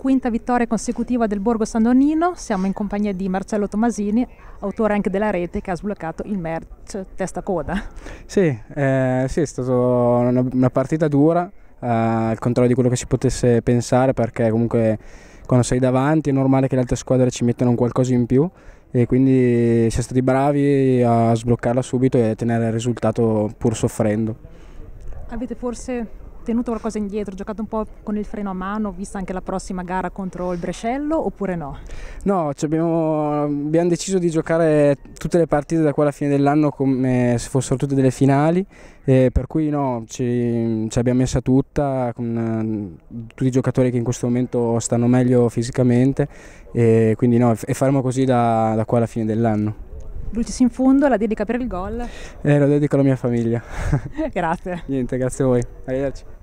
quinta vittoria consecutiva del Borgo San Donnino, siamo in compagnia di Marcello Tomasini, autore anche della rete che ha sbloccato il match testa coda. Sì, eh, sì è stata una, una, partita dura, eh, al contrario di quello che si potesse pensare perché comunque quando sei davanti è normale che le altre squadre ci mettano un qualcosa in più e quindi siamo stati bravi a sbloccarla subito e a tenere il risultato pur soffrendo. Avete forse tenuto qualcosa indietro, giocato un po' con il freno a mano, vista anche la prossima gara contro il Brescello oppure no? No, cioè abbiamo, abbiamo, deciso di giocare tutte le partite da qua alla fine dell'anno come se fossero tutte delle finali, eh, per cui no, ci, ci, abbiamo messa tutta con eh, tutti i giocatori che in questo momento stanno meglio fisicamente, eh, quindi no, e faremo così da, da qua alla fine dell'anno. Dulcis in fondo, la dedica per il gol? Eh, lo dedico alla mia famiglia. grazie. Niente, grazie a voi. Arrivederci.